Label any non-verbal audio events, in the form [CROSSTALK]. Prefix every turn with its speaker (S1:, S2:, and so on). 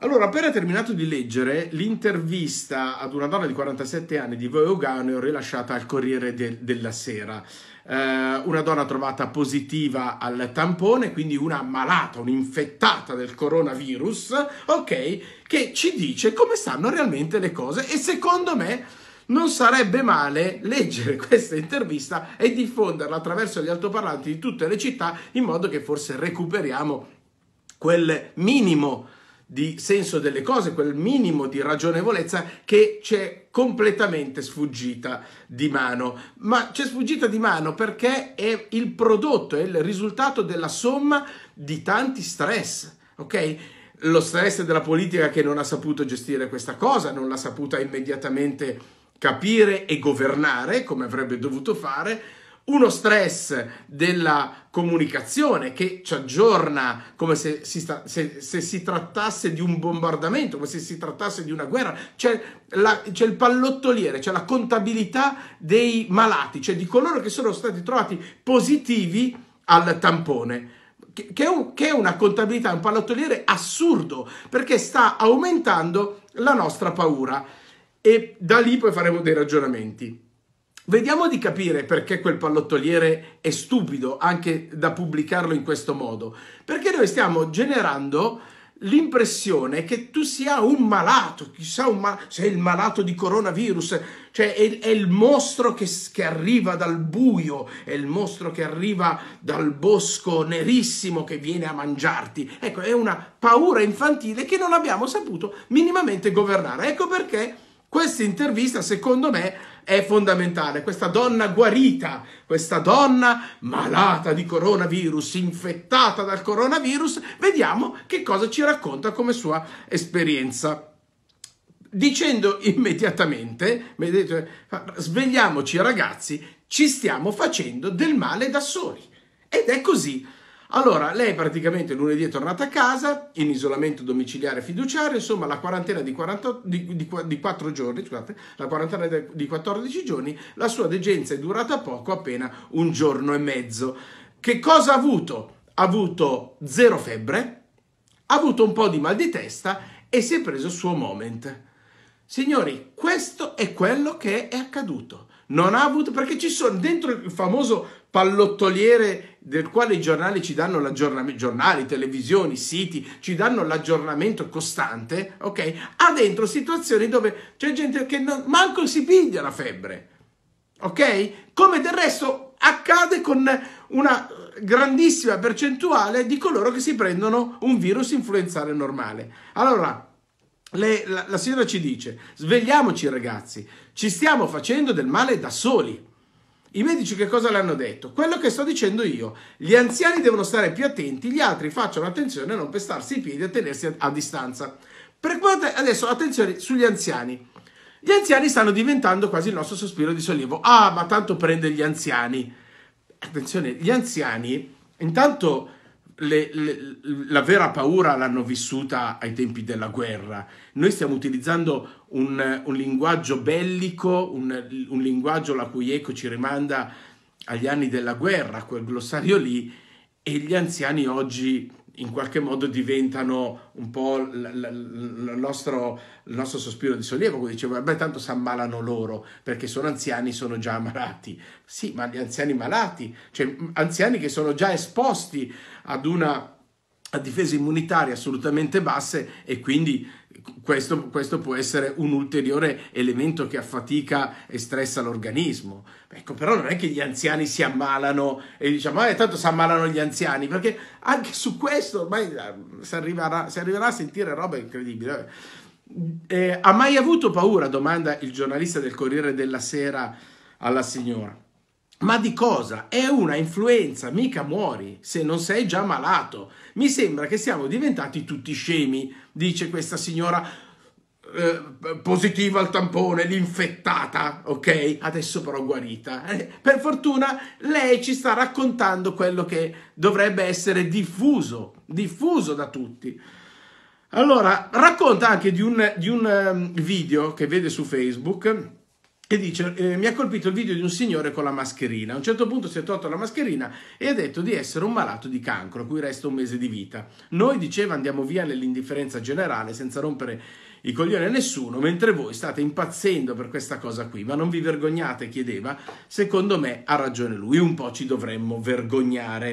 S1: Allora, appena terminato di leggere l'intervista ad una donna di 47 anni di Voe Oganeo rilasciata al Corriere de- della Sera, eh, una donna trovata positiva al tampone, quindi una malata, un'infettata del coronavirus, ok, che ci dice come stanno realmente le cose e secondo me non sarebbe male leggere [LAUGHS] questa intervista e diffonderla attraverso gli altoparlanti di tutte le città in modo che forse recuperiamo quel minimo di senso delle cose, quel minimo di ragionevolezza che c'è completamente sfuggita di mano. Ma c'è sfuggita di mano perché è il prodotto, è il risultato della somma di tanti stress, ok? Lo stress della politica che non ha saputo gestire questa cosa, non l'ha saputa immediatamente capire e governare come avrebbe dovuto fare uno stress della comunicazione che ci aggiorna come se si, sta, se, se si, trattasse di un bombardamento, come se si trattasse di una guerra. C'è, la, c'è il pallottoliere, c'è la contabilità dei malati, cioè di coloro che sono stati trovati positivi al tampone. Che, che, è, un, che è una contabilità, un pallottoliere assurdo, perché sta aumentando la nostra paura. E da lì poi faremo dei ragionamenti. Vediamo di capire perché quel pallottoliere è stupido anche da pubblicarlo in questo modo, perché noi stiamo generando l'impressione che tu sia un malato, chissà un mal- sei il malato di coronavirus, cioè è, è il mostro che, che, arriva dal buio, è il mostro che arriva dal bosco nerissimo che viene a mangiarti. Ecco, è una paura infantile che non abbiamo saputo minimamente governare. Ecco perché questa intervista, secondo me, è fondamentale. Questa donna guarita, questa donna malata di coronavirus, infettata dal coronavirus, vediamo che cosa ci racconta come sua esperienza. Dicendo immediatamente, vedete, svegliamoci ragazzi, ci stiamo facendo del male da soli. Ed è così. Allora, lei praticamente lunedì è tornata a casa in isolamento domiciliare fiduciario, insomma la quarantena di, 40, di, di, di 4 giorni, scusate, la quarantena di 14 giorni, la sua degenza è durata poco, appena un giorno e mezzo. Che cosa ha avuto? Ha avuto zero febbre, ha avuto un po' di mal di testa e si è preso il suo moment. Signori, questo è quello che è accaduto. Non ha avuto, perché ci sono dentro il famoso pallottoliere del quale i giornali ci danno l'aggiornamento, giornali, televisioni, siti, ci danno l'aggiornamento costante, ok? Ha dentro situazioni dove c'è gente che non, manco si piglia la febbre, ok? Come del resto accade con una grandissima percentuale di coloro che si prendono un virus influenzale normale. Allora, le, la, la signora ci dice, svegliamoci ragazzi, ci stiamo facendo del male da soli. I medici che cosa le hanno detto? Quello che sto dicendo io. Gli anziani devono stare più attenti, gli altri facciano attenzione a non pestarsi i piedi e tenersi a, a distanza. Per quanto adesso attenzione sugli anziani. Gli anziani stanno diventando quasi il nostro sospiro di sollievo. Ah, ma tanto prende gli anziani. Attenzione, gli anziani intanto le, le, la vera paura l'hanno vissuta ai tempi della guerra. Noi stiamo utilizzando un, un linguaggio bellico, un, un, linguaggio la cui eco ci rimanda agli anni della guerra, quel glossario lì, e gli anziani oggi in qualche modo diventano un po' il l- l- nostro, sospiro di sollievo, come dicevo, beh, tanto si ammalano loro, perché sono anziani, sono già malati. Sì, ma gli anziani malati, cioè anziani che sono già esposti ad una a difese immunitarie assolutamente basse e quindi questo, questo, può essere un ulteriore elemento che affatica e stressa l'organismo. Ecco, però non è che gli anziani si ammalano e diciamo, eh, tanto si ammalano gli anziani, perché anche su questo ormai eh, si arriverà, si arriverà a sentire roba incredibile. Eh, ha mai avuto paura, domanda il giornalista del Corriere della Sera alla signora. Ma di cosa? È una influenza, mica muori se non sei già malato. Mi sembra che siamo diventati tutti scemi, dice questa signora eh, positiva al tampone, l'infettata, ok? Adesso però guarita. Eh, per fortuna lei ci sta raccontando quello che dovrebbe essere diffuso, diffuso da tutti. Allora, racconta anche di un, di un ehm, video che vede su Facebook che dice eh, mi ha colpito il video di un signore con la mascherina. A un certo punto si è tolto la mascherina e ha detto di essere un malato di cancro, a cui resta un mese di vita. Noi, diceva, andiamo via nell'indifferenza generale senza rompere i coglioni a nessuno, mentre voi state impazzendo per questa cosa qui. Ma non vi vergognate, chiedeva. Secondo me ha ragione lui, un po' ci dovremmo vergognare.